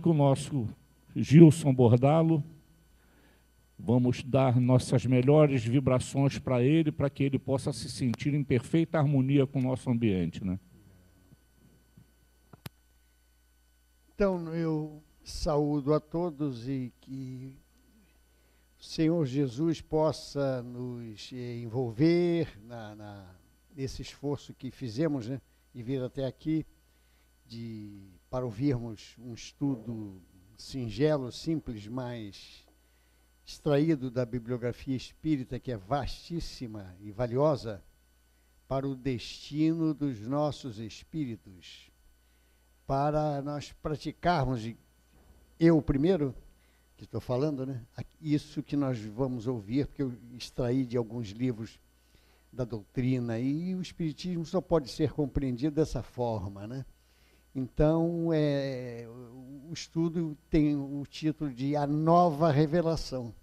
conosco o nosso Gilson Bordalo. Vamos dar nossas melhores vibrações para ele, para que ele possa se sentir em perfeita harmonia com o nosso ambiente. Né? Então, eu saúdo a todos e que o Senhor Jesus possa nos eh, envolver na, na nesse esforço que fizemos né, e vir até aqui de para ouvirmos um estudo singelo, simples, mas extraído da bibliografia espírita, que é vastíssima e valiosa, para o destino dos nossos espíritos, para nós praticarmos, eu primeiro, que estou falando, né? Isso que nós vamos ouvir, porque eu extraí de alguns livros da doutrina, e o Espiritismo só pode ser compreendido dessa forma, né? Então, é, o estudo tem o título de A Nova Revelação,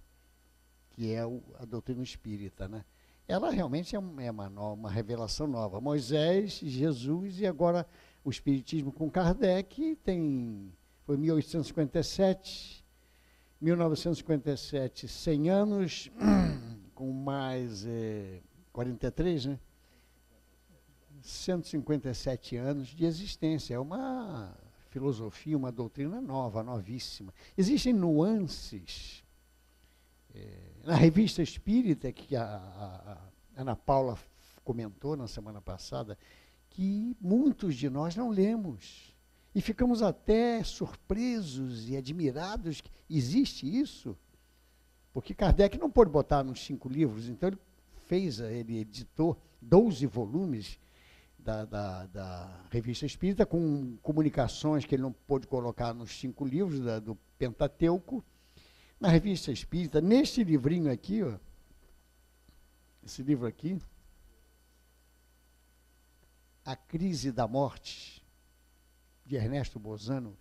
que é o, a doutrina espírita. Né? Ela realmente é, uma, é uma, nova, uma revelação nova. Moisés, Jesus e agora o Espiritismo com Kardec tem. Foi 1857, 1957, 100 anos, com mais é, eh, 43, né? 157 anos de existência. É uma filosofia, uma doutrina nova, novíssima. Existem nuances. Eh, na revista Espírita, que a, a, a Ana Paula comentou na semana passada, que muitos de nós não lemos. E ficamos até surpresos e admirados que existe isso. Porque Kardec não pôde botar nos cinco livros, então ele fez, ele editou 12 volumes da, da, da, Revista Espírita, com comunicações que ele não pôde colocar nos cinco livros da, do Pentateuco. Na Revista Espírita, neste livrinho aqui, ó, esse livro aqui, A Crise da Morte, de Ernesto Bozano,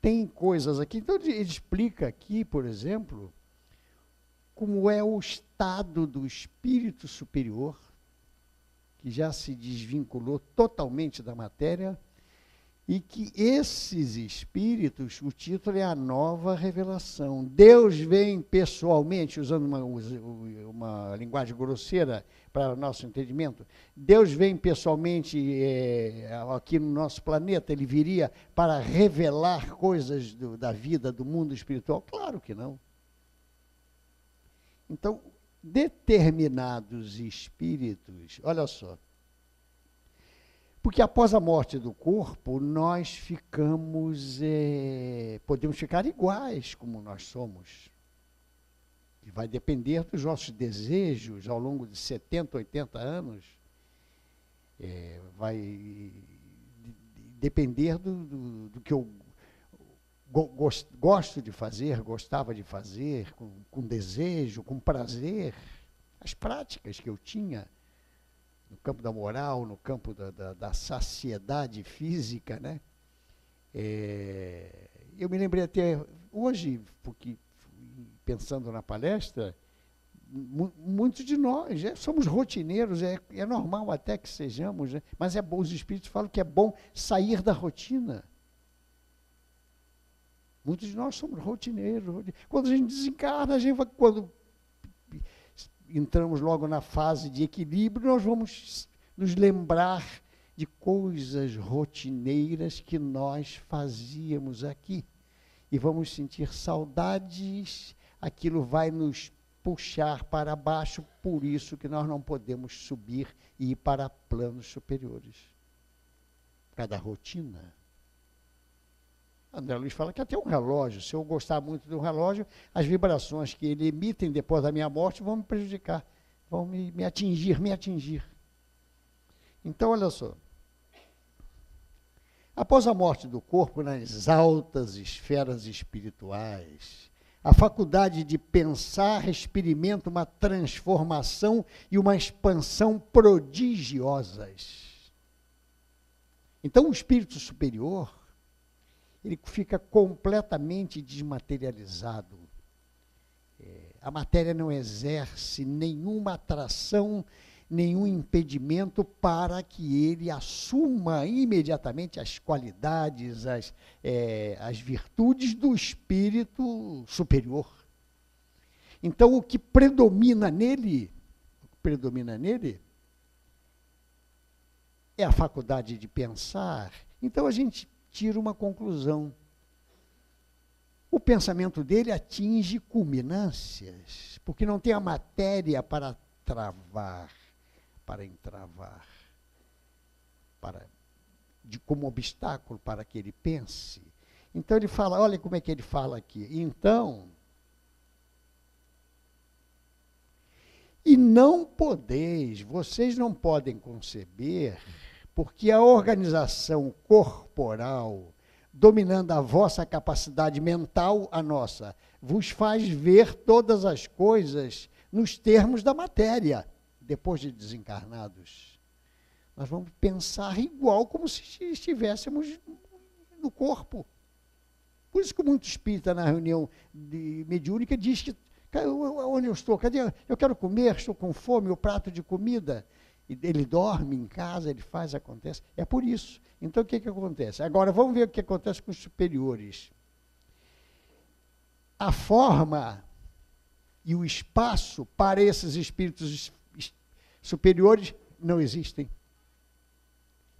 tem coisas aqui. Então, ele explica aqui, por exemplo, como é o estado do espírito superior que já se desvinculou totalmente da matéria, e que esses espíritos, o título é a nova revelação. Deus vem pessoalmente, usando uma, uma linguagem grosseira para o nosso entendimento, Deus vem pessoalmente é, aqui no nosso planeta, ele viria para revelar coisas do, da vida, do mundo espiritual? Claro que não. Então, determinados espíritos, olha só, porque após a morte do corpo, nós ficamos, é, podemos ficar iguais como nós somos. E vai depender dos nossos desejos ao longo de 70, 80 anos. É, vai depender do, do, do que eu gosto de fazer, gostava de fazer, com, com desejo, com prazer, as práticas que eu tinha no campo da moral, no campo da, da, da saciedade física, né? É, eu me lembrei até hoje, porque pensando na palestra, muitos de nós é, somos rotineiros, é, é normal até que sejamos, né? mas é bom, os espíritos falam que é bom sair da rotina. Muitos de nós somos rotineiros. Quando a gente desencarna, a gente vai, quando entramos logo na fase de equilíbrio, nós vamos nos lembrar de coisas rotineiras que nós fazíamos aqui. E vamos sentir saudades, aquilo vai nos puxar para baixo, por isso que nós não podemos subir e ir para planos superiores. Cada rotina. André Luiz fala que até um relógio, se eu gostar muito do relógio, as vibrações que ele emitem depois da minha morte vão me prejudicar, vão me, me atingir, me atingir. Então, olha só. Após a morte do corpo, nas altas esferas espirituais, a faculdade de pensar experimenta uma transformação e uma expansão prodigiosas. Então, o espírito superior ele fica completamente desmaterializado. É, a matéria não exerce nenhuma atração, nenhum impedimento para que ele assuma imediatamente as qualidades, as, é, as virtudes do espírito superior. Então, o que predomina nele, o que predomina nele é a faculdade de pensar. Então, a gente tira uma conclusão. O pensamento dele atinge culminâncias, porque não tem a matéria para travar, para entravar, para, de, como obstáculo para que ele pense. Então ele fala, olha como é que ele fala aqui. Então, e não podeis, vocês não podem conceber porque a organização corporal, dominando a vossa capacidade mental, a nossa, vos faz ver todas as coisas nos termos da matéria, depois de desencarnados. Nós vamos pensar igual como se estivéssemos no corpo. Por isso que muito espírita na reunião de mediúnica diz que onde eu estou, cadê? Eu quero comer, estou com fome, o prato de comida ele dorme em casa, ele faz, acontece. É por isso. Então o que, que acontece? Agora vamos ver o que acontece com os superiores. A forma e o espaço para esses espíritos superiores não existem.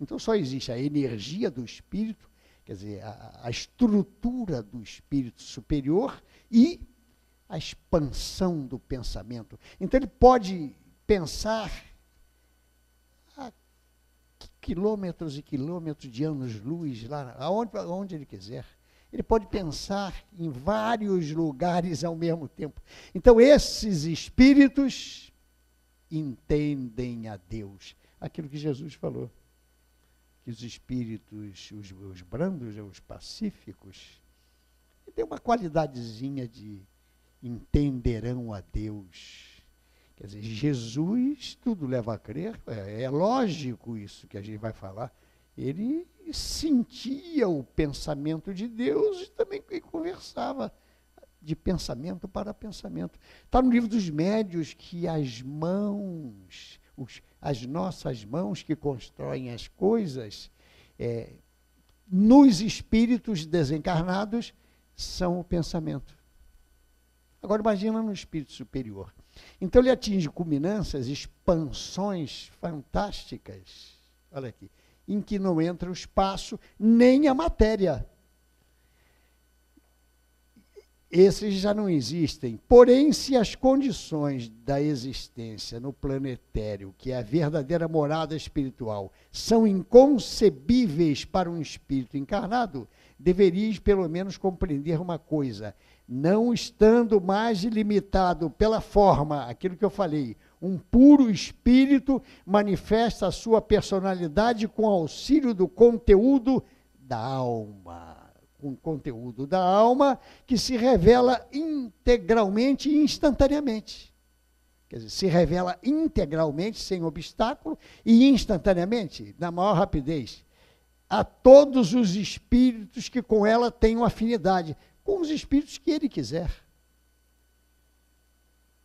Então só existe a energia do espírito, quer dizer, a, a estrutura do espírito superior e a expansão do pensamento. Então ele pode pensar quilômetros e quilômetros de anos-luz, lá aonde, aonde ele quiser. Ele pode pensar em vários lugares ao mesmo tempo. Então, esses espíritos entendem a Deus. Aquilo que Jesus falou. Que os espíritos, os, os brandos, né, os pacíficos, tem uma qualidadezinha de entenderão a Deus. Quer dizer, Jesus tudo leva a crer, é, é lógico isso que a gente vai falar. Ele sentia o pensamento de Deus e também conversava de pensamento para pensamento. Está no livro dos médios que as mãos, os, as nossas mãos que constroem as coisas, é, nos espíritos desencarnados, são o pensamento. Agora imagina no espírito superior. Então ele atinge culminâncias, expansões fantásticas, olha aqui, em que não entra o espaço nem a matéria. Esses já não existem. Porém, se as condições da existência no planetário, que é a verdadeira morada espiritual, são inconcebíveis para um espírito encarnado, deveríeis pelo menos compreender uma coisa: não estando mais limitado pela forma, aquilo que eu falei, um puro espírito manifesta a sua personalidade com auxílio do conteúdo da alma. Com conteúdo da alma que se revela integralmente e instantaneamente. Quer dizer, se revela integralmente, sem obstáculo, e instantaneamente, na maior rapidez a todos os espíritos que com ela tenham afinidade, com os espíritos que ele quiser.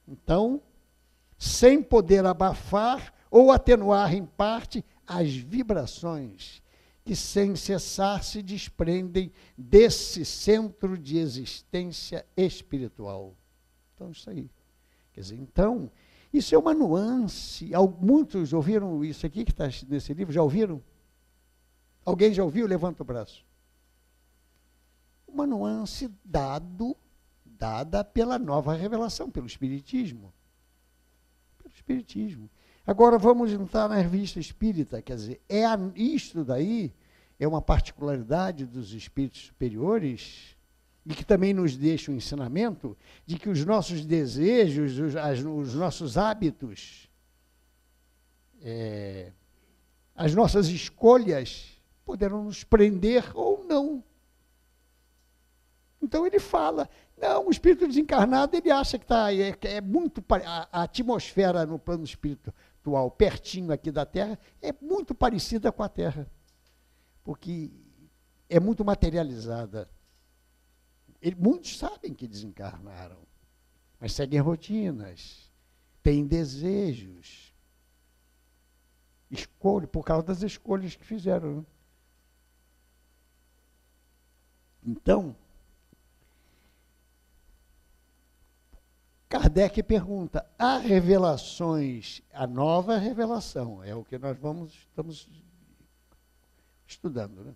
Então, sem poder abafar ou atenuar em parte as vibrações que sem cessar se desprendem desse centro de existência espiritual. Então, isso aí. Quer dizer, então, isso é uma nuance. Muitos ouviram isso aqui que está nesse livro? Já ouviram? Alguém já ouviu? Levanta o braço. Uma nuance dado, dada pela nova revelação, pelo Espiritismo. Pelo Espiritismo. Agora vamos entrar na revista espírita, quer dizer, é a, isto daí é uma particularidade dos espíritos superiores e que também nos deixa o um ensinamento de que os nossos desejos, os, as, os nossos hábitos, é, as nossas escolhas Poderão nos prender ou não. Então ele fala, não, o espírito desencarnado ele acha que está é, é, muito a, a atmosfera no plano espiritual pertinho aqui da Terra é muito parecida com a Terra, porque é muito materializada. Ele, muitos sabem que desencarnaram, mas seguem rotinas, têm desejos, escolhe por causa das escolhas que fizeram. Né? Então, Kardec pergunta: há revelações, a nova revelação, é o que nós vamos estamos estudando, né?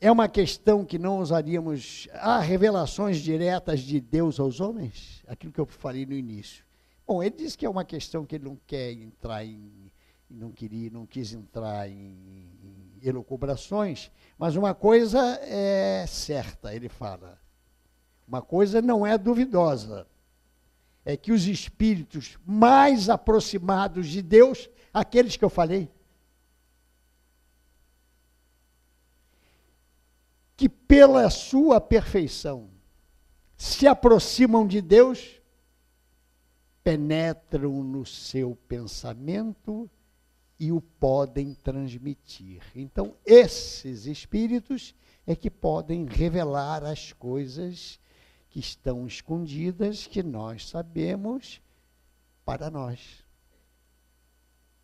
É uma questão que não usaríamos. Há revelações diretas de Deus aos homens? Aquilo que eu falei no início. Bom, ele disse que é uma questão que ele não quer entrar em. Não queria, não quis entrar em, em elucubrações, mas uma coisa é certa, ele fala. Uma coisa não é duvidosa. É que os espíritos mais aproximados de Deus, aqueles que eu falei, que pela sua perfeição se aproximam de Deus, penetram no seu pensamento e o podem transmitir. Então, esses espíritos é que podem revelar as coisas que estão escondidas, que nós sabemos, para nós.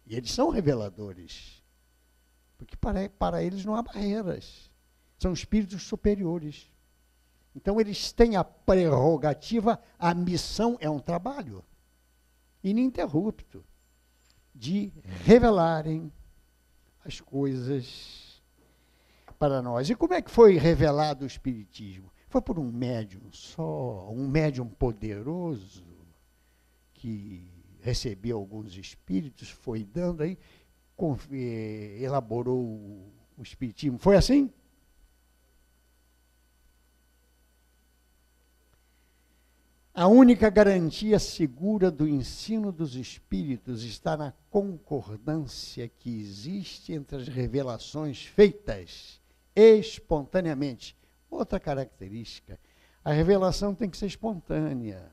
E eles são reveladores, porque para, para eles não há barreiras. São espíritos superiores. Então, eles têm a prerrogativa, a missão é um trabalho ininterrupto de revelarem as coisas para nós. E como é que foi revelado o Espiritismo? Foi por um médium só, um médium poderoso, que recebeu alguns espíritos, foi dando aí, eh, elaborou o Espiritismo. Foi assim? A única garantia segura do ensino dos Espíritos está na concordância que existe entre as revelações feitas espontaneamente. Outra característica: a revelação tem que ser espontânea.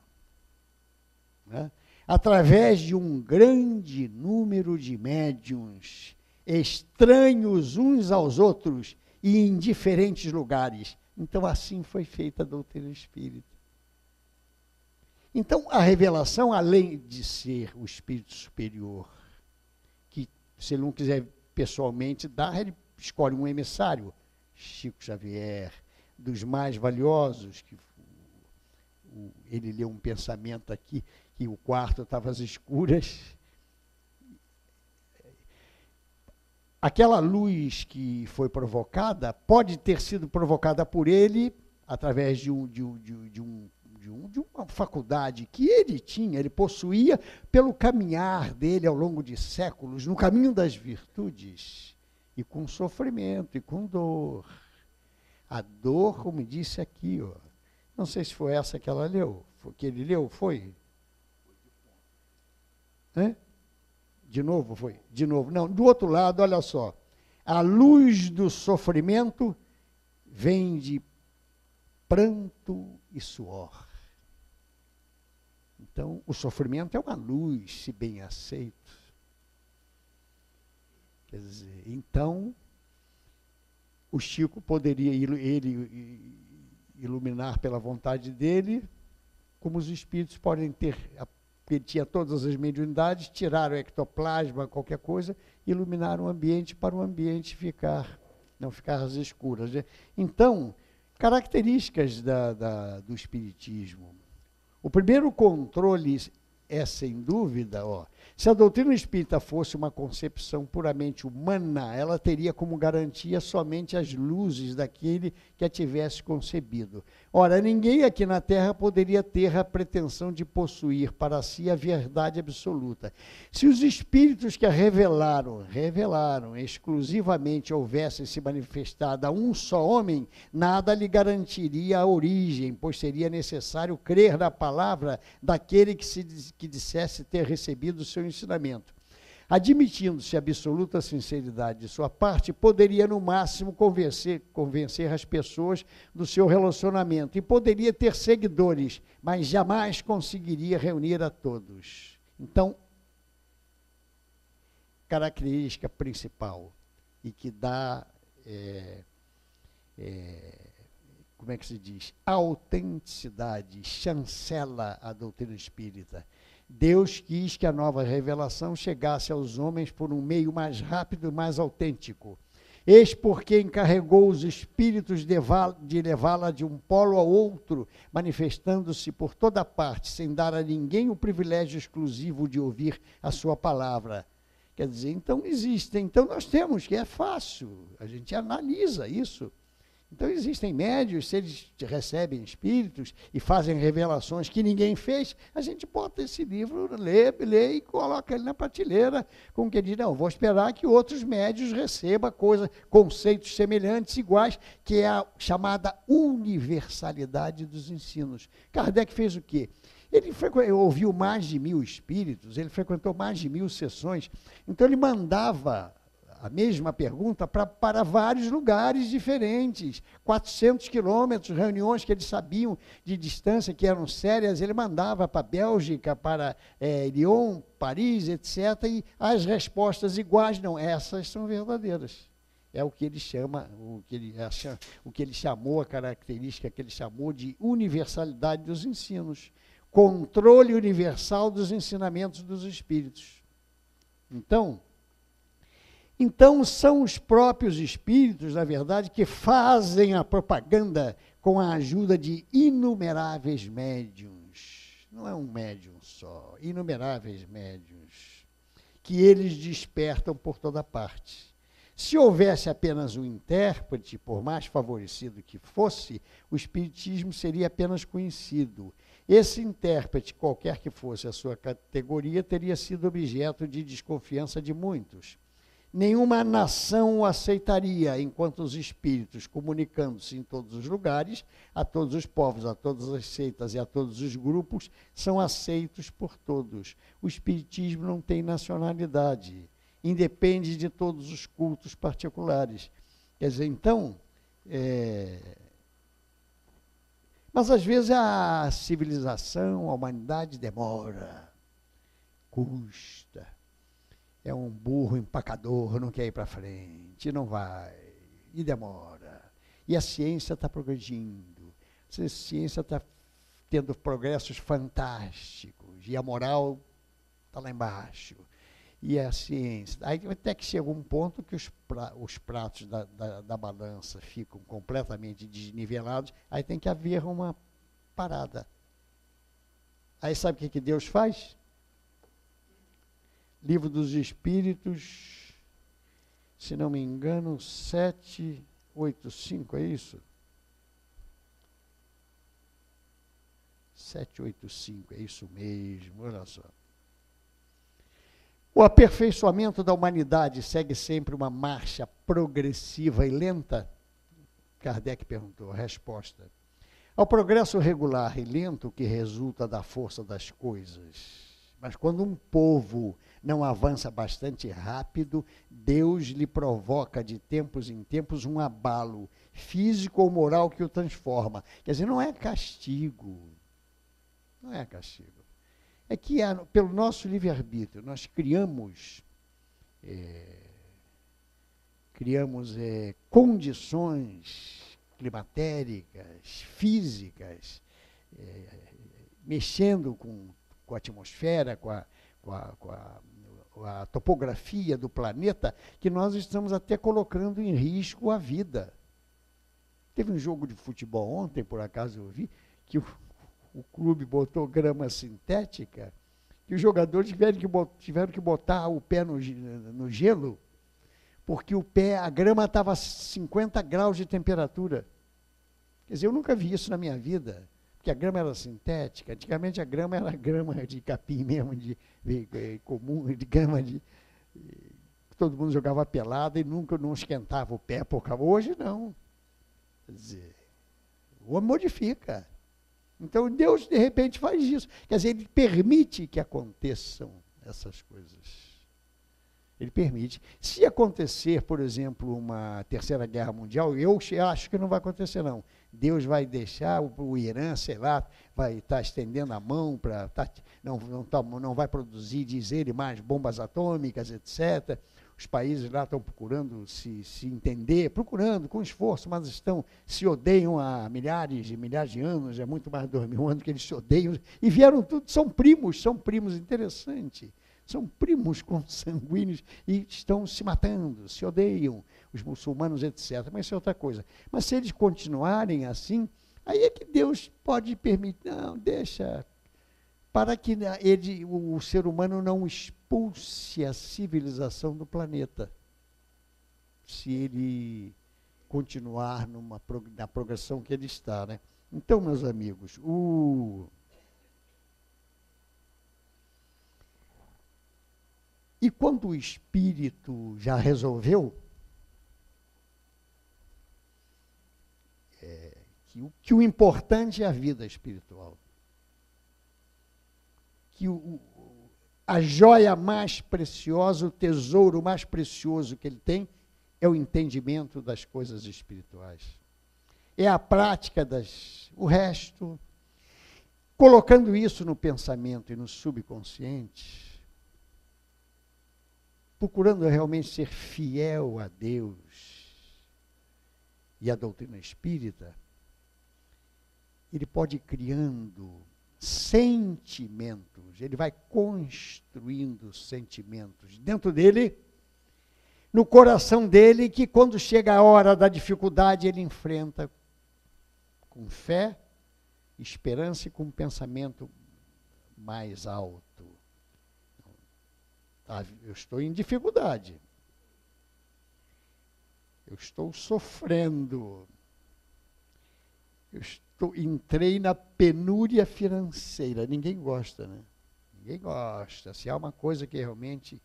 Né? Através de um grande número de médiums, estranhos uns aos outros e em diferentes lugares. Então, assim foi feita a doutrina espírita. Então, a revelação, além de ser o espírito superior, que se ele não quiser pessoalmente dar, ele escolhe um emissário, Chico Xavier, dos mais valiosos, que ele leu um pensamento aqui, que o quarto estava às escuras. Aquela luz que foi provocada pode ter sido provocada por ele através de um, de um, de um, de um de, um, de uma faculdade que ele tinha, ele possuía, pelo caminhar dele ao longo de séculos, no caminho das virtudes, e com sofrimento, e com dor. A dor, como disse aqui, ó, não sei se foi essa que ela leu, foi, que ele leu, foi? Hã? De novo foi? De novo. Não, do outro lado, olha só. A luz do sofrimento vem de pranto e suor. Então, o sofrimento é uma luz, se bem aceito. Quer dizer, então, o Chico poderia ele iluminar pela vontade dele, como os espíritos podem ter, porque tinha todas as mediunidades, tirar o ectoplasma, qualquer coisa, iluminar o ambiente para o ambiente ficar, não ficar às escuras. Né? Então, características da, da, do espiritismo o primeiro controle é, sem dúvida, ó, se a doutrina espírita fosse uma concepção puramente humana, ela teria como garantia somente as luzes daquele que a tivesse concebido. Ora, ninguém aqui na Terra poderia ter a pretensão de possuir para si a verdade absoluta. Se os espíritos que a revelaram, revelaram exclusivamente houvessem se manifestado a um só homem, nada lhe garantiria a origem, pois seria necessário crer na palavra daquele que, se, que dissesse ter recebido seu ensinamento. Admitindo-se absoluta sinceridade de sua parte, poderia, no máximo, convencer, convencer as pessoas do seu relacionamento e poderia ter seguidores, mas jamais conseguiria reunir a todos. Então, característica principal e que dá, é, é, como é que se diz, autenticidade, chancela a doutrina espírita Deus quis que a nova revelação chegasse aos homens por um meio mais rápido e mais autêntico. Eis porque encarregou os espíritos de levá-la de um polo a outro, manifestando-se por toda parte, sem dar a ninguém o privilégio exclusivo de ouvir a sua palavra. Quer dizer, então existem, então nós temos, que é fácil, a gente analisa isso. Então existem médios, se eles recebem espíritos e fazem revelações que ninguém fez, a gente bota esse livro, lê, lê e coloca ele na prateleira, como que diz, não, vou esperar que outros médios recebam coisa, conceitos semelhantes, iguais, que é a chamada universalidade dos ensinos. Kardec fez o quê? Ele ouviu mais de mil espíritos, ele frequentou mais de mil sessões, então ele mandava a mesma pergunta pra, para vários lugares diferentes. 400 quilômetros, reuniões que eles sabiam de distância, que eram sérias, ele mandava para Bélgica, para é, Lyon, Paris, etc. E as respostas iguais, não, essas são verdadeiras. É o que ele chama, o que ele, o que ele chamou, a característica que ele chamou de universalidade dos ensinos. Controle universal dos ensinamentos dos espíritos. Então, então, são os próprios espíritos, na verdade, que fazem a propaganda com a ajuda de inumeráveis médiums. Não é um médium só, inumeráveis médiums, que eles despertam por toda parte. Se houvesse apenas um intérprete, por mais favorecido que fosse, o espiritismo seria apenas conhecido. Esse intérprete, qualquer que fosse a sua categoria, teria sido objeto de desconfiança de muitos. Nenhuma nação o aceitaria enquanto os espíritos, comunicando-se em todos os lugares, a todos os povos, a todas as seitas e a todos os grupos, são aceitos por todos. O espiritismo não tem nacionalidade, independe de todos os cultos particulares. Quer dizer, então. É... Mas às vezes a civilização, a humanidade demora, custa é um burro empacador, não quer ir para frente, não vai, e demora. E a ciência está progredindo, a ciência está tendo progressos fantásticos, e a moral está lá embaixo. E a ciência. Aí até que chega um ponto que os, pra, os pratos da, da, da balança ficam completamente desnivelados, aí tem que haver uma parada. Aí sabe o que, que Deus faz? Livro dos Espíritos, se não me engano, 785, é isso? 785, é isso mesmo, olha só. O aperfeiçoamento da humanidade segue sempre uma marcha progressiva e lenta? Kardec perguntou. Resposta: Ao progresso regular e lento que resulta da força das coisas mas quando um povo não avança bastante rápido, Deus lhe provoca de tempos em tempos um abalo físico ou moral que o transforma. Quer dizer, não é castigo. Não é castigo. É que pelo nosso livre-arbítrio nós criamos é, criamos é, condições climatéricas, físicas, é, mexendo com com a atmosfera, com a, com a, com a a topografia do planeta, que nós estamos até colocando em risco a vida. Teve um jogo de futebol ontem, por acaso eu vi, que o, o clube botou grama sintética, que os jogadores tiveram que, tiveram que botar o pé no, no gelo, porque o pé, a grama estava a 50 graus de temperatura. Quer dizer, eu nunca vi isso na minha vida porque a grama era sintética. Antigamente a grama era grama de capim mesmo, de, de, de eh, comum, de grama de. de eh, todo mundo jogava pelada e nunca não esquentava o pé por causa. Hoje não. Quer dizer, o homem modifica. Então Deus, de repente, faz isso. Quer dizer, ele permite que aconteçam essas coisas. Ele permite. Se acontecer, por exemplo, uma terceira guerra mundial, eu acho que não vai acontecer, não. Deus vai deixar o, o Irã, sei lá, vai estar tá estendendo a mão para. Tá, não, não, tá, não vai produzir, diz ele, mais bombas atômicas, etc. Os países lá estão procurando se, se entender, procurando com esforço, mas estão se odeiam há milhares e milhares de anos, é muito mais de dois mil anos que eles se odeiam. E vieram tudo, são primos, são primos interessante. São primos consanguíneos e estão se matando, se odeiam os muçulmanos, etc. Mas isso é outra coisa. Mas se eles continuarem assim, aí é que Deus pode permitir, não, deixa, para que ele, o ser humano não expulse a civilização do planeta. Se ele continuar numa, na progressão que ele está. Né? Então, meus amigos, o. E quando o espírito já resolveu, que o, que o importante é a vida espiritual. Que o, a joia mais preciosa, o tesouro mais precioso que ele tem é o entendimento das coisas espirituais. É a prática das o resto. Colocando isso no pensamento e no subconsciente, procurando realmente ser fiel a Deus e à doutrina espírita, ele pode ir criando sentimentos, ele vai construindo sentimentos dentro dele, no coração dele, que quando chega a hora da dificuldade, ele enfrenta com fé, esperança e com pensamento mais alto. Tá, eu estou em dificuldade. Eu estou sofrendo. Eu estou estou, entrei na penúria financeira. Ninguém gosta, né? Ninguém gosta. Se há uma coisa que realmente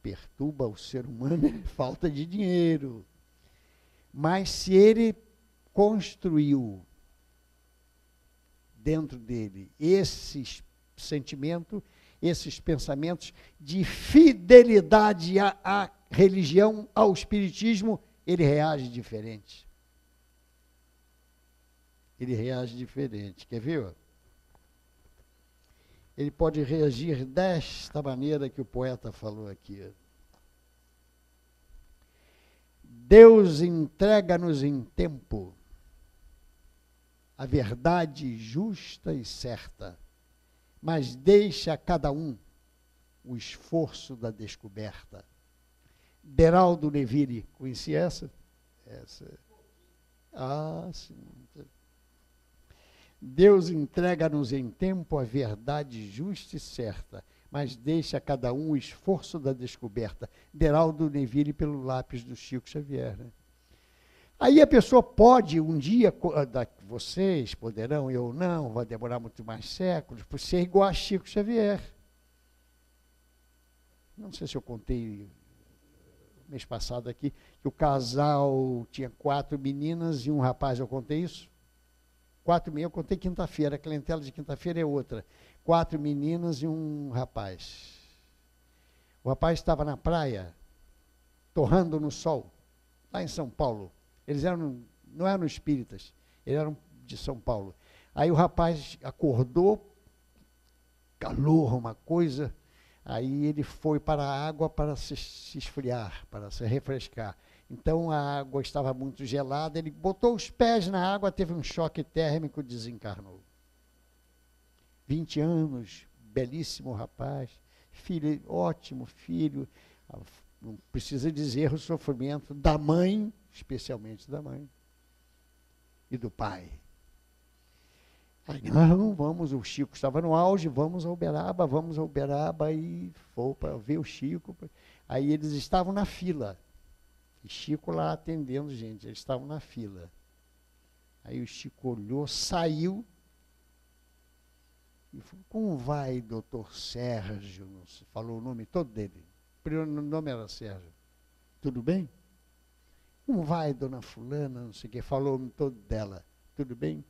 perturba o ser humano é falta de dinheiro. Mas se ele construiu dentro dele esse sentimento, esses pensamentos de fidelidade à, à religião, ao espiritismo, ele reage diferente ele reage diferente. Quer ver? Ele pode reagir desta maneira que o poeta falou aqui. Deus entrega-nos em tempo a verdade justa e certa, mas deixa a cada um o esforço da descoberta. Deraldo Neville, conhecia essa? Essa. Ah, sim. Deus entrega-nos em tempo a verdade justa e certa, mas deixa a cada um o esforço da descoberta. Deraldo Neville pelo lápis do Chico Xavier. Né? Aí a pessoa pode um dia, ah, vocês poderão, eu não, vai demorar muito mais séculos, por ser igual a Chico Xavier. Não sei se eu contei eh, mês passado aqui, que o casal tinha quatro meninas e um rapaz, eu contei isso? Quatro meninas eu contei quinta-feira, a clientela de quinta-feira é outra. Quatro meninas e um rapaz. O rapaz estava na praia, torrando no sol, lá em São Paulo. Eles eram, não eram espíritas, eles eram de São Paulo. Aí o rapaz acordou, calor, uma coisa. Aí ele foi para a água para se, se esfriar, para se refrescar. Então a água estava muito gelada, ele botou os pés na água, teve um choque térmico, desencarnou. 20 anos, belíssimo rapaz, filho, ótimo filho, não precisa dizer o sofrimento da mãe, especialmente da mãe, e do pai. Aí, não, vamos, o Chico estava no auge, vamos a Uberaba, vamos a Uberaba, e vou para ver o Chico. Aí eles estavam na fila, e Chico lá atendendo gente, eles estavam na fila. Aí o Chico olhou, saiu e falou: Como vai, doutor Sérgio? Falou o nome todo dele. O primeiro nome era Sérgio. Tudo bem? Como vai, dona Fulana? Não sei o que. Falou o nome todo dela. Tudo bem?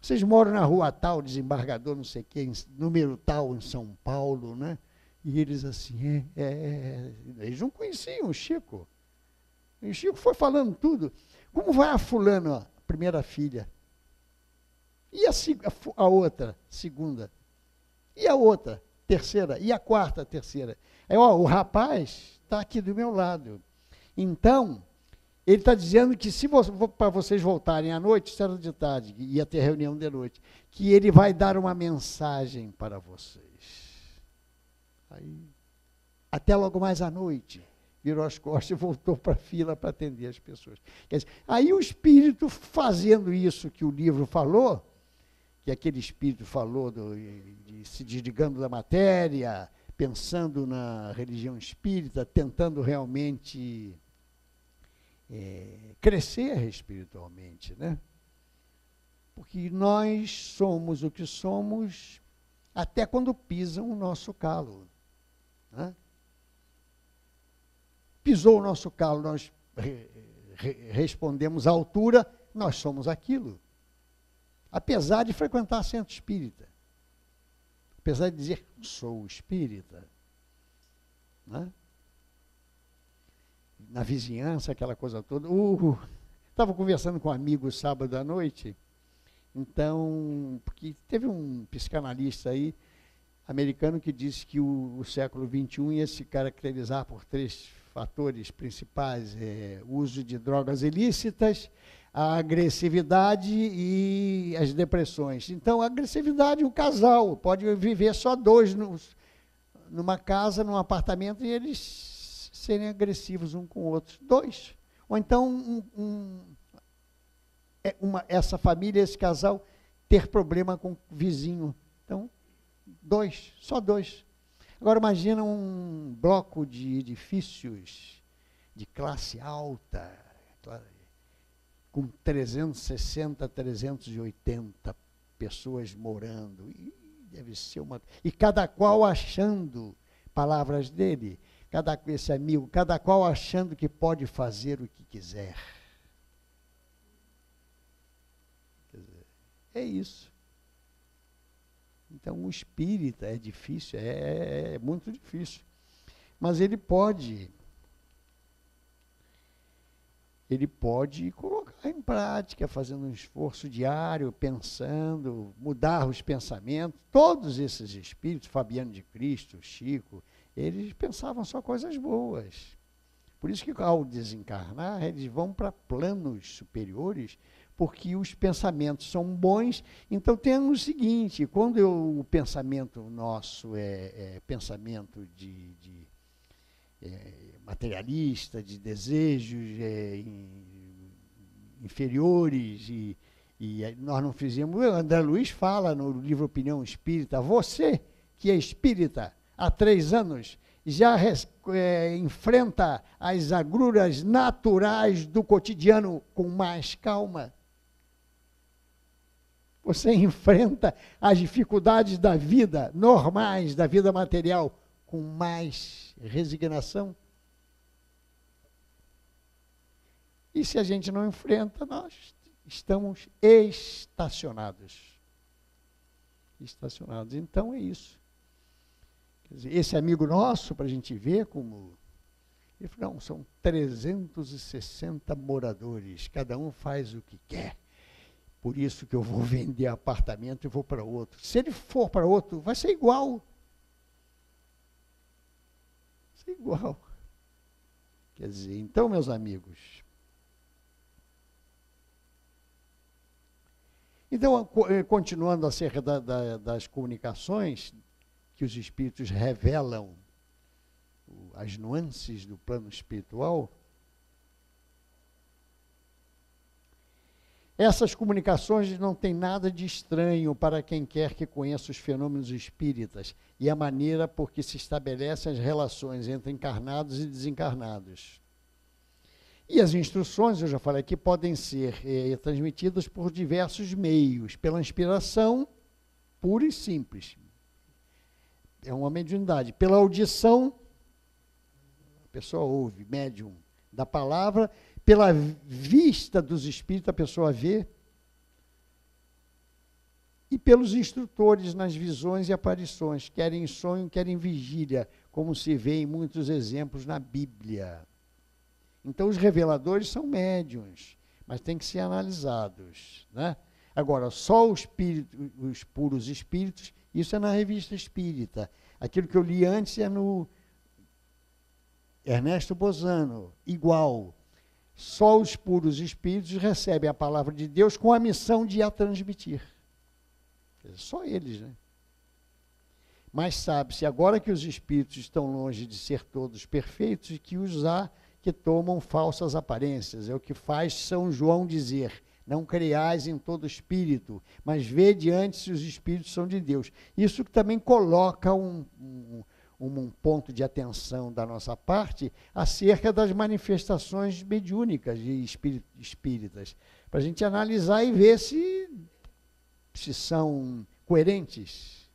Vocês moram na rua tal, desembargador, não sei o que, número tal, em São Paulo, né? E eles assim, é, é, é. eles não conheciam o Chico. E o Chico foi falando tudo. Como vai a fulano, a primeira filha? E a, a outra, segunda? E a outra, terceira? E a quarta, terceira? É ó, o rapaz está aqui do meu lado. Então, ele está dizendo que se para vocês voltarem à noite, isso era de tarde, ia ter reunião de noite, que ele vai dar uma mensagem para vocês. Aí, até logo mais à noite virou as costas e voltou para a fila para atender as pessoas. Dizer, aí o espírito fazendo isso que o livro falou, que aquele espírito falou do, de se desligando da matéria, pensando na religião espírita, tentando realmente é, crescer espiritualmente, né? Porque nós somos o que somos até quando pisam o nosso calo. Né? pisou o nosso calo, nós re, respondemos à altura, nós somos aquilo. Apesar de frequentar centro espírita, apesar de dizer sou espírita, né? na vizinhança, aquela coisa toda. Estava uh, uh, uh. conversando com um amigo sábado à noite, então, porque teve um psicanalista aí, americano, que disse que o, o século XXI ia se caracterizar por três fatores principais é uso de drogas ilícitas, a agressividade e as depressões. Então, a agressividade, um casal, pode viver só dois numa casa, num apartamento, e eles serem agressivos um com o outro. Dois. Ou então, um, um, é uma, essa família, esse casal, ter problema com o vizinho. Então, dois, só dois. Agora imagina um bloco de edifícios de classe alta, com 360, 380 pessoas morando. E deve ser uma e cada qual achando palavras dele, cada esse amigo, cada qual achando que pode fazer o que quiser. Dizer, é isso. Então, o espírita é difícil, é é, é, é muito difícil. Mas ele pode. Ele pode colocar em prática, fazendo um esforço diário, pensando, mudar os pensamentos. Todos esses espíritos, Fabiano de Cristo, Chico, eles pensavam só coisas boas. Por isso que ao desencarnar, eles vão para planos superiores porque os pensamentos são bons. Então, temos o seguinte: quando eu, o pensamento nosso é, é pensamento de, de é, materialista, de desejos é, in, inferiores, e, e, nós não fizemos. André Luiz fala no livro Opinião Espírita: você que é espírita há três anos. Já é, enfrenta as agruras naturais do cotidiano com mais calma você enfrenta as dificuldades da vida normais, da vida material, com mais resignação? E se a gente não enfrenta, nós estamos estacionados. Estacionados. Então é isso. Dizer, esse amigo nosso, para a gente ver como. Ele falou: não, são 360 moradores, cada um faz o que quer por isso que eu vou vender apartamento e vou para outro. Se ele for para outro, vai ser igual. Vai ser igual. Quer dizer, então, meus amigos. Então, eh, continuando acerca da, da, das comunicações que os espíritos revelam, as nuances do plano espiritual, Essas comunicações não têm nada de estranho para quem quer que conheça os fenômenos espíritas e a maneira por que se estabelecem as relações entre encarnados e desencarnados. E as instruções, eu já falei aqui, podem ser eh, transmitidas por diversos meios, pela inspiração pura e simples. É uma mediunidade. Pela audição, a pessoa ouve, médium, da palavra pela vista dos espíritos a pessoa vê, e pelos instrutores nas visões e aparições, querem sonho, querem vigília, como se vê em muitos exemplos na Bíblia. Então, os reveladores são médiums, mas têm que ser analisados. Né? Agora, só os, os puros espíritos, isso é na revista espírita. Aquilo que eu li antes é no Ernesto Bozano, igual. Só os puros espíritos recebem a palavra de Deus com a missão de a transmitir. Só eles, né? Mas sabe-se agora que os espíritos estão longe de ser todos perfeitos e que os há que tomam falsas aparências. É o que faz São João dizer: não creiais em todo espírito, mas vede antes se os espíritos são de Deus. Isso também coloca um, um, um ponto de atenção da nossa parte acerca das manifestações mediúnicas de espíritas, para a gente analisar e ver se, se são coerentes,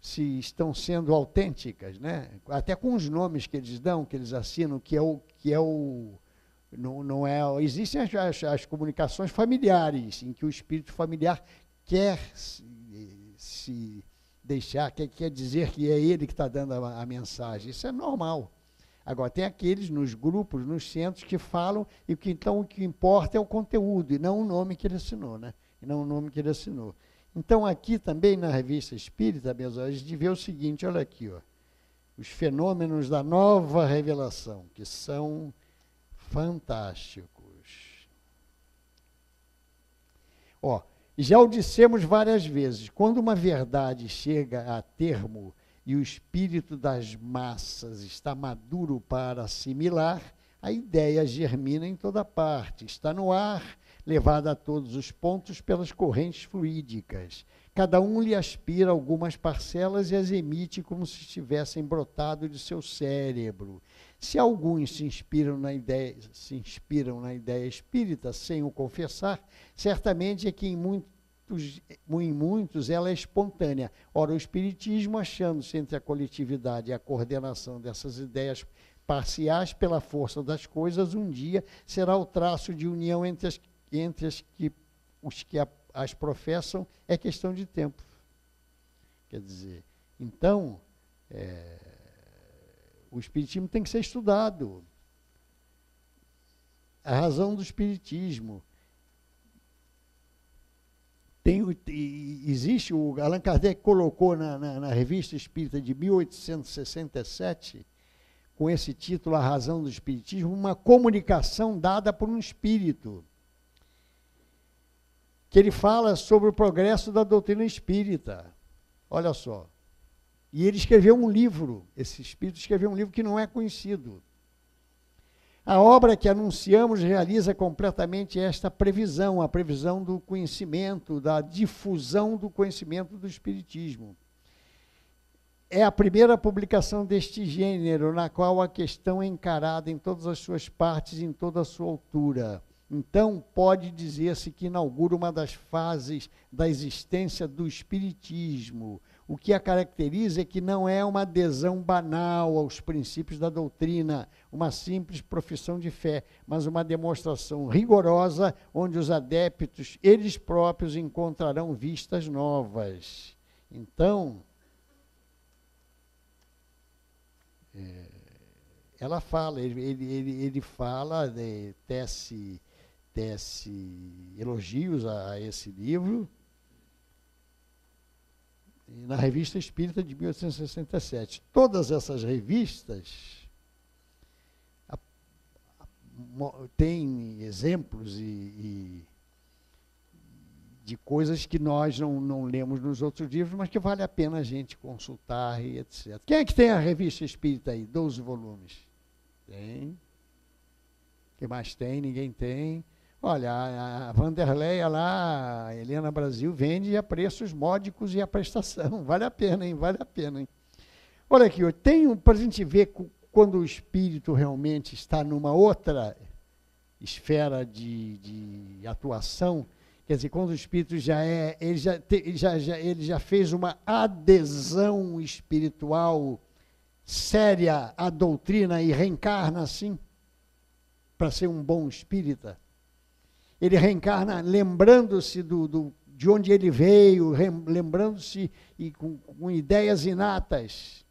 se estão sendo autênticas, né? até com os nomes que eles dão, que eles assinam, que é o. Que é o não, não é, existem as, as, as comunicações familiares, em que o espírito familiar quer se, se deixar, que quer dizer que é ele que está dando a, a mensagem. Isso é normal. Agora, tem aqueles nos grupos, nos centros, que falam e que então o que importa é o conteúdo e não o nome que ele assinou, né? E não o nome que ele assinou. Então, aqui também na revista Espírita, meus olhos, a gente vê o seguinte: olha aqui, ó, os fenômenos da nova revelação, que são fantásticos. Ó, já o dissemos várias vezes: quando uma verdade chega a termo e o espírito das massas está maduro para assimilar, a ideia germina em toda parte, está no ar, levada a todos os pontos pelas correntes fluídicas. Cada um lhe aspira algumas parcelas e as emite como se estivessem brotado de seu cérebro se alguns se inspiram na ideia, se inspiram na ideia espírita sem o confessar, certamente é que em muitos, em muitos ela é espontânea. Ora, o espiritismo, achando-se entre a coletividade e a coordenação dessas ideias parciais pela força das coisas, um dia será o traço de união entre, as, entre as que, os que a, as professam, é questão de tempo. Quer dizer, então, é, o Espiritismo tem que ser estudado. A razão do Espiritismo. Tem, existe, o Allan Kardec colocou na, na, na Revista Espírita de 1867, com esse título, A Razão do Espiritismo, uma comunicação dada por um espírito que ele fala sobre o progresso da doutrina espírita. Olha só. E ele escreveu um livro, esse espírito escreveu um livro que não é conhecido. A obra que anunciamos realiza completamente esta previsão, a previsão do conhecimento, da difusão do conhecimento do espiritismo. É a primeira publicação deste gênero, na qual a questão é encarada em todas as suas partes, em toda a sua altura. Então, pode dizer-se que inaugura uma das fases da existência do espiritismo, o que a caracteriza é que não é uma adesão banal aos princípios da doutrina, uma simples profissão de fé, mas uma demonstração rigorosa onde os adeptos, eles próprios, encontrarão vistas novas. Então, é, ela fala, ele, ele, ele fala, né, tece, tece elogios a, a esse livro na Revista Espírita de 1867. Todas essas revistas têm exemplos e, e de coisas que nós não, não lemos nos outros livros, mas que vale a pena a gente consultar e etc. Quem é que tem a Revista Espírita aí? 12 volumes. Tem. Quem mais tem? Ninguém tem. Olha, a, Vanderleia Vanderlei lá, a Helena Brasil, vende a preços módicos e a prestação. Vale a pena, hein? Vale a pena, hein? Olha aqui, tem para a gente ver quando o espírito realmente está numa outra esfera de, de atuação, quer dizer, quando o espírito já é, ele já, te, já, já, ele já fez uma adesão espiritual séria à doutrina e reencarna assim, para ser um bom espírita ele reencarna lembrando-se do, do, de onde ele veio, lembrando-se e com, com ideias inatas.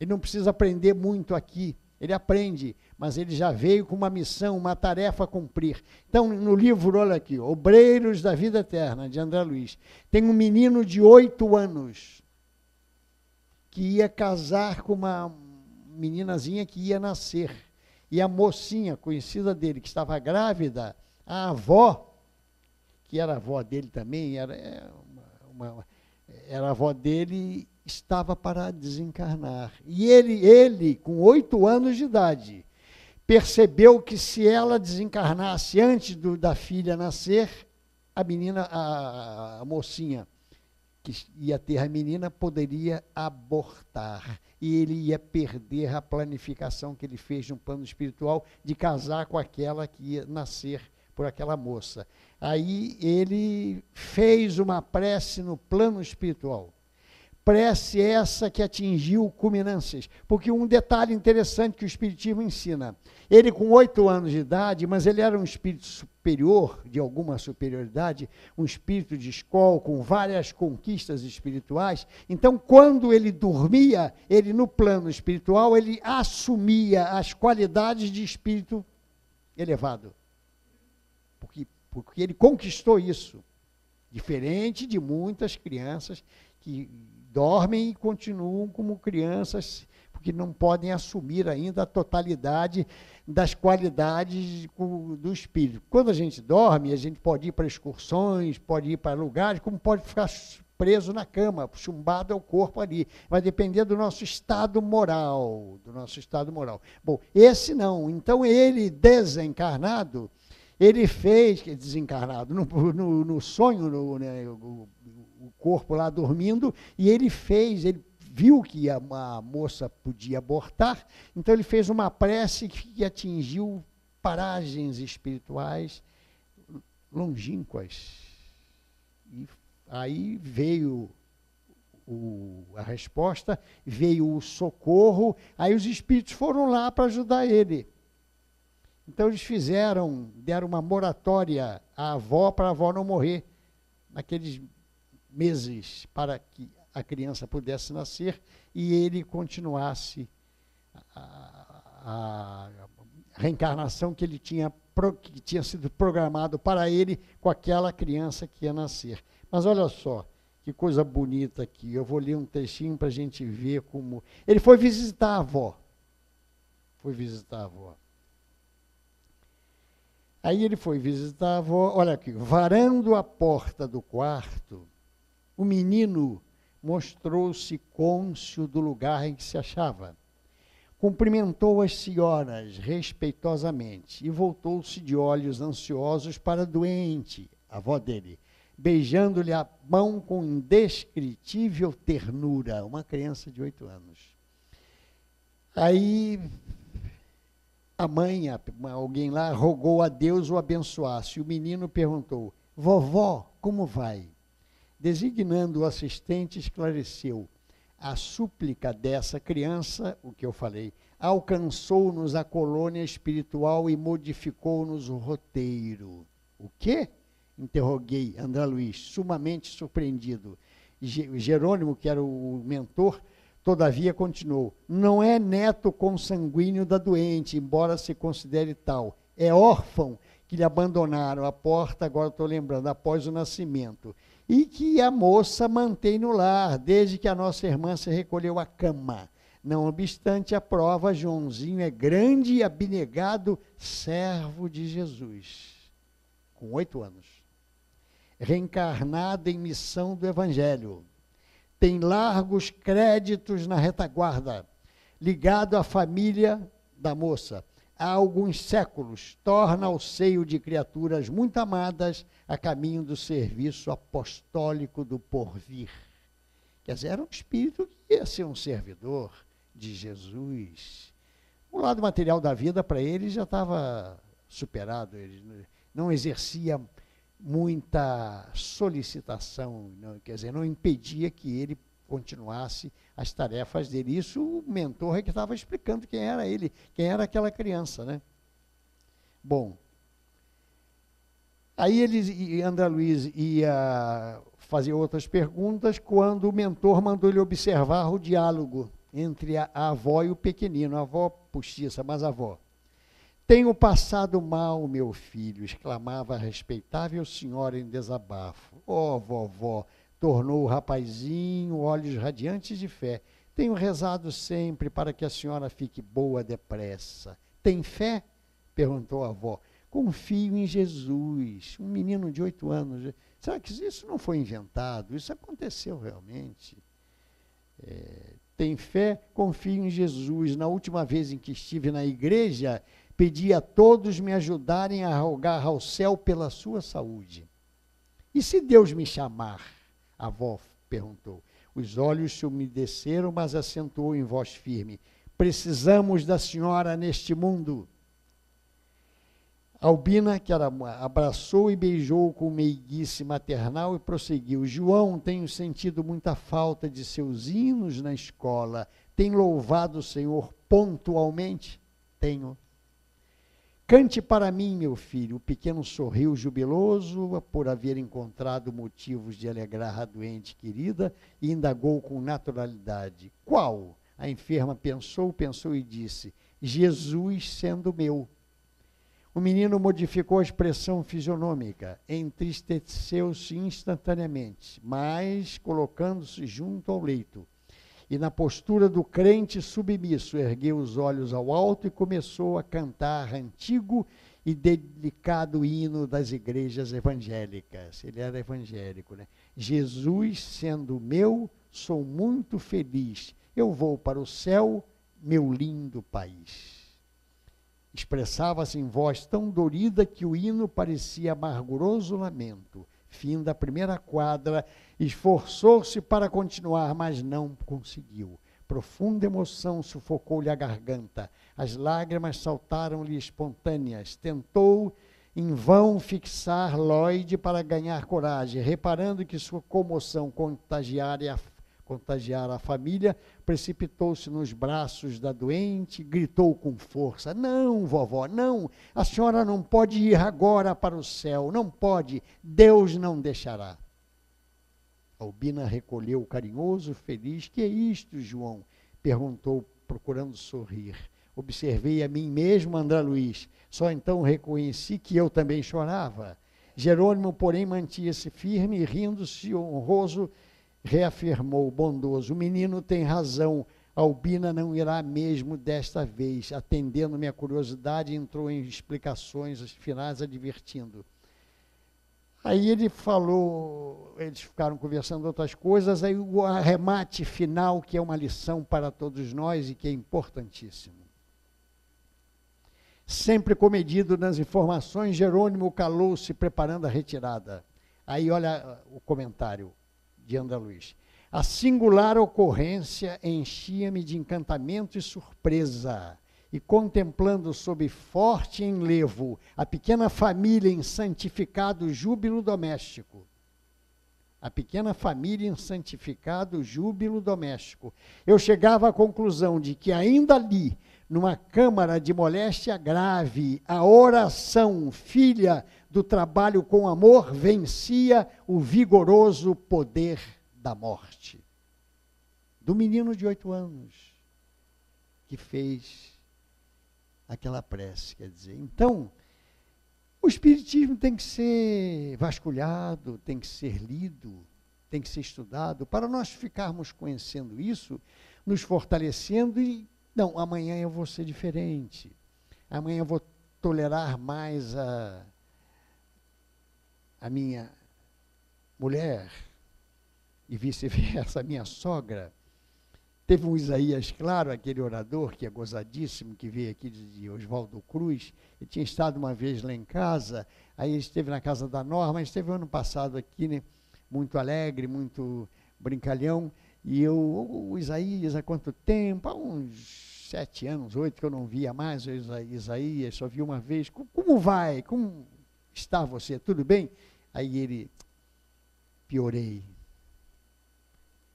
Ele não precisa aprender muito aqui, ele aprende, mas ele já veio com uma missão, uma tarefa a cumprir. Então, no livro, olha aqui, Obreiros da Vida Eterna, de André Luiz, tem um menino de oito anos que ia casar com uma meninazinha que ia nascer. E a mocinha conhecida dele, que estava grávida, a avó, que era avó dele também, era, é uma, uma, era avó dele, estava para desencarnar. E ele, ele, com oito anos de idade, percebeu que se ela desencarnasse antes do, da filha nascer, a menina, a, a mocinha, que ia ter a menina poderia abortar. E ele ia perder a planificação que ele fez de um plano espiritual de casar com aquela que ia nascer por aquela moça. Aí ele fez uma prece no plano espiritual. Prece essa que atingiu culminâncias. Porque um detalhe interessante que o Espiritismo ensina: ele, com oito anos de idade, mas ele era um espírito superior, de alguma superioridade, um espírito de escola, com várias conquistas espirituais. Então, quando ele dormia, ele, no plano espiritual, ele assumia as qualidades de espírito elevado porque, porque ele conquistou isso. Diferente de muitas crianças que dormem e continuam como crianças, porque não podem assumir ainda a totalidade das qualidades do espírito. Quando a gente dorme, a gente pode ir para excursões, pode ir para lugares, como pode ficar preso na cama, chumbado ao é corpo ali. Vai depender do nosso estado moral, do nosso estado moral. Bom, esse não. Então ele desencarnado, ele fez, é desencarnado, no, no, no sonho, no, né, o, o, corpo lá dormindo, e ele fez, ele viu que a, a moça podia abortar, então ele fez uma prece que atingiu paragens espirituais longínquas. E aí veio o, a resposta, veio o socorro, aí os espíritos foram lá para ajudar ele. Então eles fizeram, deram uma moratória à avó para a avó não morrer naqueles meses para que a criança pudesse nascer e ele continuasse a, a reencarnação que ele tinha que tinha sido programado para ele com aquela criança que ia nascer. Mas olha só, que coisa bonita aqui. Eu vou ler um textinho para a gente ver como. Ele foi visitar a avó. Foi visitar a avó. Aí ele foi visitar a avó, olha aqui, varando a porta do quarto, o menino mostrou-se côncio do lugar em que se achava. Cumprimentou as senhoras respeitosamente e voltou-se de olhos ansiosos para a doente, a avó dele, beijando-lhe a mão com indescritível ternura, uma criança de oito anos. Aí a mãe, alguém lá, rogou a Deus o abençoasse. O menino perguntou: Vovó, como vai? Designando o assistente, esclareceu: A súplica dessa criança, o que eu falei, alcançou-nos a colônia espiritual e modificou-nos o roteiro. O quê? Interroguei André Luiz, sumamente surpreendido. Jerônimo, que era o mentor, Todavia, continuou: não é neto consanguíneo da doente, embora se considere tal. É órfão que lhe abandonaram a porta, agora estou lembrando, após o nascimento. E que a moça mantém no lar, desde que a nossa irmã se recolheu à cama. Não obstante a prova, Joãozinho é grande e abnegado servo de Jesus. Com oito anos. Reencarnado em missão do Evangelho tem largos créditos na retaguarda, ligado à família da moça. Há alguns séculos, torna ao seio de criaturas muito amadas a caminho do serviço apostólico do porvir. Quer dizer, era um espírito que ia ser um servidor de Jesus. O lado material da vida para ele já estava superado, ele não exercia muita solicitação, não, quer dizer, não impedia que ele continuasse as tarefas dele. Isso o mentor é que estava explicando quem era ele, quem era aquela criança, né? Bom, aí ele, André Luiz ia fazer outras perguntas quando o mentor mandou ele observar o diálogo entre a, a avó e o pequenino. A avó postiça, mas a avó. Tenho passado mal, meu filho, exclamava a respeitável senhora em desabafo. Oh, vovó, tornou o rapazinho, olhos radiantes de fé. Tenho rezado sempre para que a senhora fique boa depressa. Tem fé? perguntou a avó. Confio em Jesus. Um menino de oito anos. Será que isso não foi inventado? Isso aconteceu realmente? É, tem fé? Confio em Jesus. Na última vez em que estive na igreja, Pedi a todos me ajudarem a rogar ao céu pela sua saúde. E se Deus me chamar? A avó perguntou. Os olhos se umedeceram, mas acentuou em voz firme: Precisamos da senhora neste mundo. Albina, que era abraçou e beijou com meiguice maternal e prosseguiu: João, tenho sentido muita falta de seus hinos na escola. Tem louvado o Senhor pontualmente? Tenho. Cante para mim, meu filho. O pequeno sorriu jubiloso por haver encontrado motivos de alegrar a doente querida e indagou com naturalidade. Qual? A enferma pensou, pensou e disse: Jesus sendo meu. O menino modificou a expressão fisionômica, entristeceu-se instantaneamente, mas colocando-se junto ao leito e na postura do crente submisso, ergueu os olhos ao alto e começou a cantar antigo e delicado hino das igrejas evangélicas. Ele era evangélico, né? Jesus sendo meu, sou muito feliz. Eu vou para o céu, meu lindo país. Expressava-se em voz tão dorida que o hino parecia amarguroso lamento. Fim da primeira quadra Esforçou-se para continuar, mas não conseguiu. Profunda emoção sufocou-lhe a garganta. As lágrimas saltaram-lhe espontâneas. Tentou em vão fixar Lloyd para ganhar coragem, reparando que sua comoção contagiária contagiara a família, precipitou-se nos braços da doente, gritou com força: Não, vovó, não, a senhora não pode ir agora para o céu, não pode, Deus não deixará. Albina recolheu carinhoso, feliz. Que é isto, João? perguntou, procurando sorrir. Observei a mim mesmo, André Luiz. Só então reconheci que eu também chorava. Jerônimo, porém, mantinha-se firme e, rindo-se honroso, reafirmou, bondoso: O menino tem razão. Albina não irá mesmo desta vez. Atendendo minha curiosidade, entrou em explicações finais, advertindo. Aí ele falou, eles ficaram conversando outras coisas, aí o arremate final, que é uma lição para todos nós e que é importantíssimo. Sempre comedido nas informações, Jerônimo calou-se preparando a retirada. Aí olha uh, o comentário de André Luiz. A singular ocorrência enchia-me de encantamento e surpresa e contemplando sob forte enlevo a pequena família em santificado júbilo doméstico. A pequena família em santificado júbilo doméstico. Eu chegava à conclusão de que ainda ali, numa câmara de moléstia grave, a oração, filha do trabalho com amor, vencia o vigoroso poder da morte. Do menino de oito anos, que fez aquela prece, quer dizer. Então, o espiritismo tem que ser vasculhado, tem que ser lido, tem que ser estudado para nós ficarmos conhecendo isso, nos fortalecendo e não, amanhã eu vou ser diferente. Amanhã eu vou tolerar mais a a minha mulher e vice-versa, a minha sogra Teve um Isaías Claro, aquele orador que é gozadíssimo, que veio aqui de Oswaldo Cruz, ele tinha estado uma vez lá em casa, aí esteve na casa da Norma, esteve ano passado aqui, né, muito alegre, muito brincalhão, e eu, o Isaías, há quanto tempo? Há uns sete anos, oito, que eu não via mais o Isaías, só vi uma vez. Como vai? Como está você? Tudo bem? Aí ele, piorei.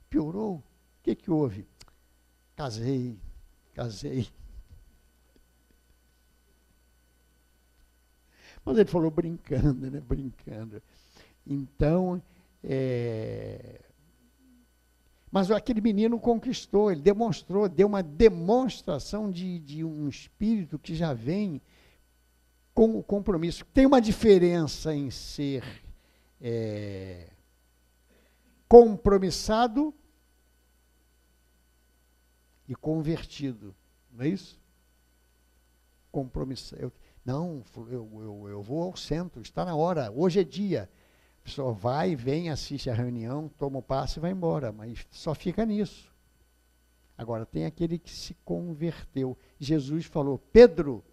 Piorou? O que, que houve? Casei, casei. Mas ele falou brincando, né? Brincando. Então, é... mas aquele menino conquistou, ele demonstrou, deu uma demonstração de, de um espírito que já vem com o compromisso. Tem uma diferença em ser é, compromissado e convertido. Não é isso? Compromisso. Eu, não, eu, eu, eu vou ao centro, está na hora, hoje é dia. A pessoa vai, vem, assiste a reunião, toma o passe e vai embora, mas só fica nisso. Agora, tem aquele que se converteu. Jesus falou: Pedro,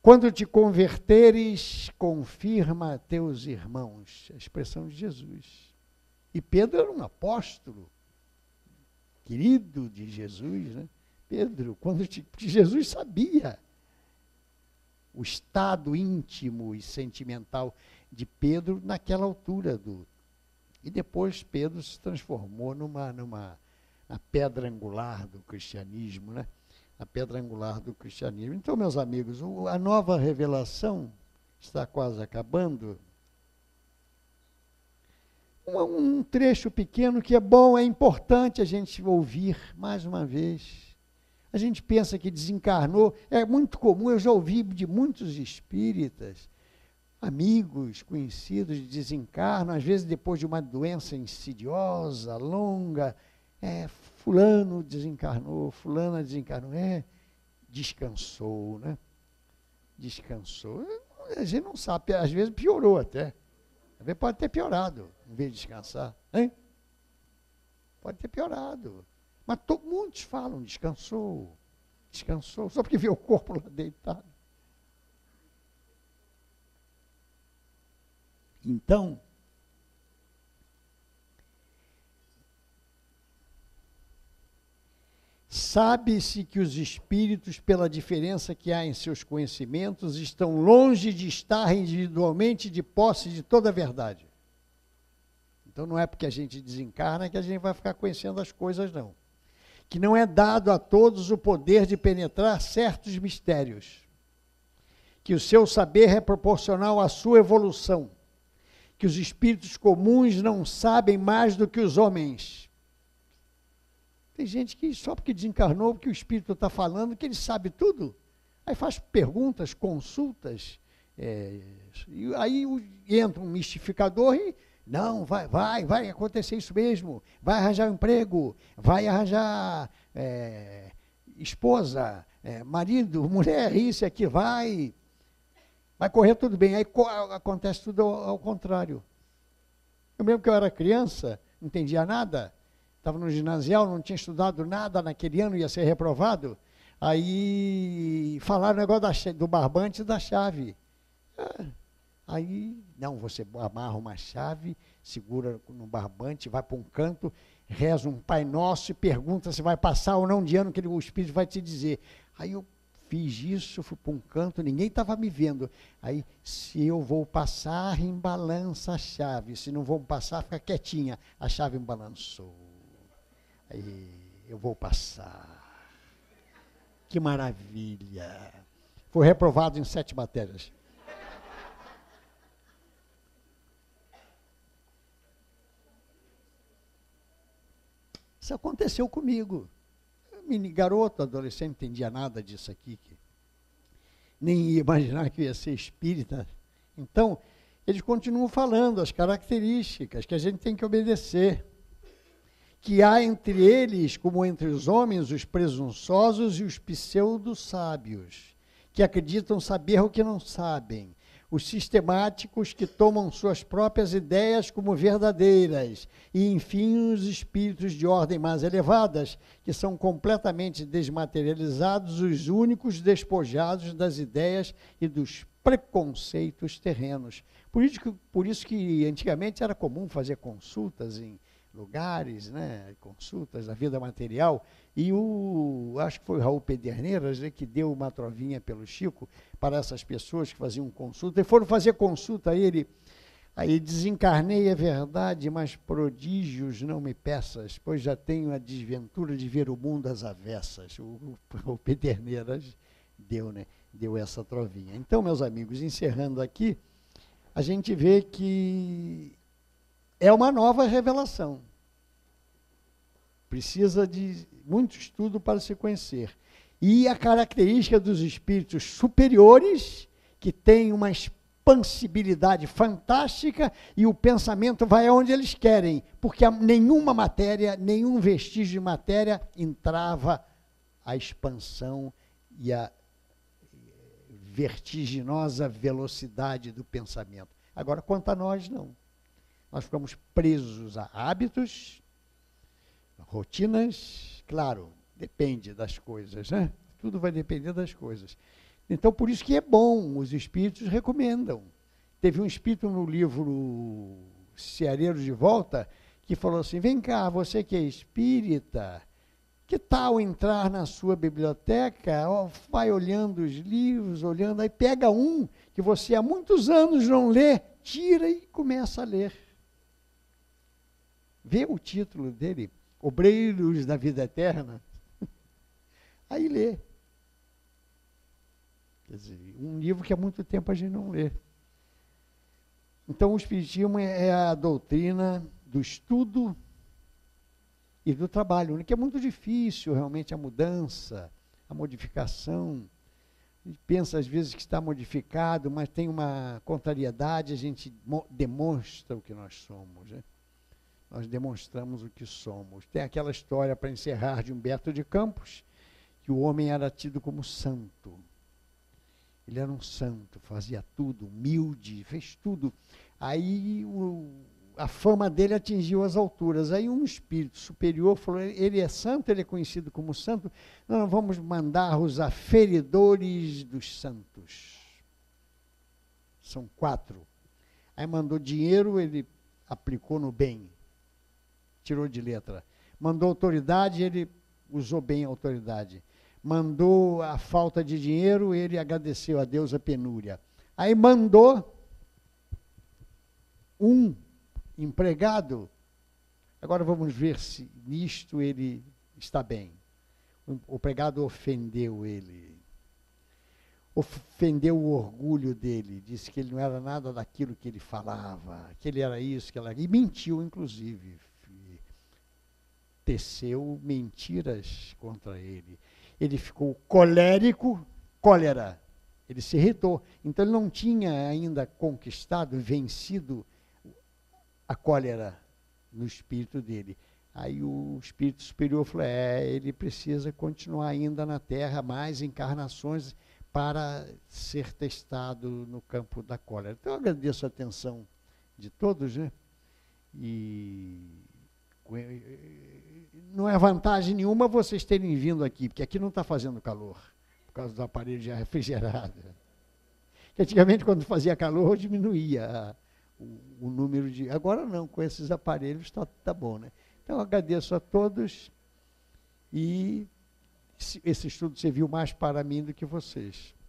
quando te converteres, confirma teus irmãos. É a expressão de Jesus. E Pedro era um apóstolo querido de Jesus, né? Pedro, quando te, Jesus sabia o estado íntimo e sentimental de Pedro naquela altura do e depois Pedro se transformou numa numa na pedra angular do cristianismo, né? A pedra angular do cristianismo. Então, meus amigos, o, a nova revelação está quase acabando, um, um trecho pequeno que é bom, é importante a gente ouvir mais uma vez. A gente pensa que desencarnou, é muito comum, eu já ouvi de muitos espíritas, amigos, conhecidos, desencarnam, às vezes depois de uma doença insidiosa, longa, é, fulano desencarnou, fulana desencarnou, é, descansou, né? Descansou. A gente não sabe, às vezes piorou até. Às vezes pode ter piorado em vez de descansar, hein? Pode ter piorado. Mas todo, muitos falam, descansou, descansou, só porque vê o corpo lá deitado. Então, Sabe-se que os espíritos, pela diferença que há em seus conhecimentos, estão longe de estar individualmente de posse de toda a verdade. Então não é porque a gente desencarna que a gente vai ficar conhecendo as coisas, não. Que não é dado a todos o poder de penetrar certos mistérios. Que o seu saber é proporcional à sua evolução. Que os espíritos comuns não sabem mais do que os homens. Tem gente que só porque desencarnou, que o espírito está falando, que ele sabe tudo. Aí faz perguntas, consultas. É, e aí entra um mistificador e não, vai, vai, vai acontecer isso mesmo. Vai arranjar um emprego, vai arranjar é, esposa, é, marido, mulher, isso aqui, vai. Vai correr tudo bem. Aí acontece tudo ao, ao contrário. Eu mesmo que eu era criança, não entendia nada, estava no ginasial, não tinha estudado nada naquele ano, ia ser reprovado. Aí falaram o negócio da, do barbante e da chave. Ah, Aí, não, você amarra uma chave, segura no barbante, vai para um canto, reza um Pai Nosso e pergunta se vai passar ou não de ano, que o Espírito vai te dizer. Aí eu fiz isso, fui para um canto, ninguém estava me vendo. Aí, se eu vou passar, embalança a chave. Se não vou passar, fica quietinha. A chave embalançou. Aí, eu vou passar. Que maravilha! Foi reprovado em sete matérias. Isso aconteceu comigo. Mini garoto, adolescente, não entendia nada disso aqui. nem ia imaginar que ia ser espírita. Então, eles continuam falando as características que a gente tem que obedecer. Que há entre eles, como entre os homens, os presunçosos e os pseudo-sábios, que acreditam saber o que não sabem, os sistemáticos que tomam suas próprias ideias como verdadeiras, e, enfim, os espíritos de ordem mais elevadas, que são completamente desmaterializados, os únicos despojados das ideias e dos preconceitos terrenos. Por isso que, por isso que antigamente era comum fazer consultas em lugares, né, consultas, a vida material. E o, acho que foi o Raul Pederneiras né, que deu uma trovinha pelo Chico para essas pessoas que faziam consulta. E foram fazer consulta a ele. Aí desencarnei, é verdade, mas prodígios não me peças, pois já tenho a desventura de ver o mundo às avessas. O, o, o Pederneiras deu, né, deu essa trovinha. Então, meus amigos, encerrando aqui, a gente vê que é uma nova revelação. Precisa de muito estudo para se conhecer. E a característica dos espíritos superiores, que tem uma expansibilidade fantástica e o pensamento vai aonde eles querem, porque nenhuma matéria, nenhum vestígio de matéria entrava a expansão e a vertiginosa velocidade do pensamento. Agora, quanto a nós, não. Nós ficamos presos a hábitos, Rotinas, claro, depende das coisas, né? Tudo vai depender das coisas. Então, por isso que é bom, os espíritos recomendam. Teve um espírito no livro Ceareiro de Volta que falou assim: vem cá, você que é espírita, que tal entrar na sua biblioteca, vai olhando os livros, olhando, aí pega um que você há muitos anos não lê, tira e começa a ler. Vê o título dele, obreiros da vida eterna. Aí lê. Quer dizer, um livro que há muito tempo a gente não lê. Então, o Espiritismo é, é a doutrina do estudo e do trabalho, né, que é muito difícil realmente a mudança, a modificação. A gente pensa às vezes que está modificado, mas tem uma contrariedade, a gente demonstra o que nós somos. Né? nós demonstramos o que somos. Tem aquela história, para encerrar, de Humberto de Campos, que o homem era tido como santo. Ele era um santo, fazia tudo, humilde, fez tudo. Aí o, a fama dele atingiu as alturas. Aí um espírito superior falou: ele é santo, ele é conhecido como santo, nós vamos mandar os aferidores dos santos. São quatro. Aí mandou dinheiro, ele aplicou no bem tirou de letra. Mandou autoridade, ele usou bem a autoridade. Mandou a falta de dinheiro, ele agradeceu a Deus a penúria. Aí mandou um empregado. Agora vamos ver se nisto ele está bem. O empregado ofendeu ele. Ofendeu o orgulho dele, disse que ele não era nada daquilo que ele falava, que ele era isso, que ela. E mentiu, inclusive teceu mentiras contra ele. Ele ficou colérico, cólera. Ele se irritou. Então ele não tinha ainda conquistado, vencido a cólera no espírito dele. Aí o espírito superior falou: é, ele precisa continuar ainda na Terra mais encarnações para ser testado no campo da cólera. Então eu agradeço a atenção de todos, né? E não é vantagem nenhuma vocês terem vindo aqui, porque aqui não está fazendo calor, por causa do aparelho de refrigerado. Antigamente, quando fazia calor, diminuía o, o número de. Agora não, com esses aparelhos está tá bom, né? Então agradeço a todos e esse estudo serviu mais para mim do que vocês.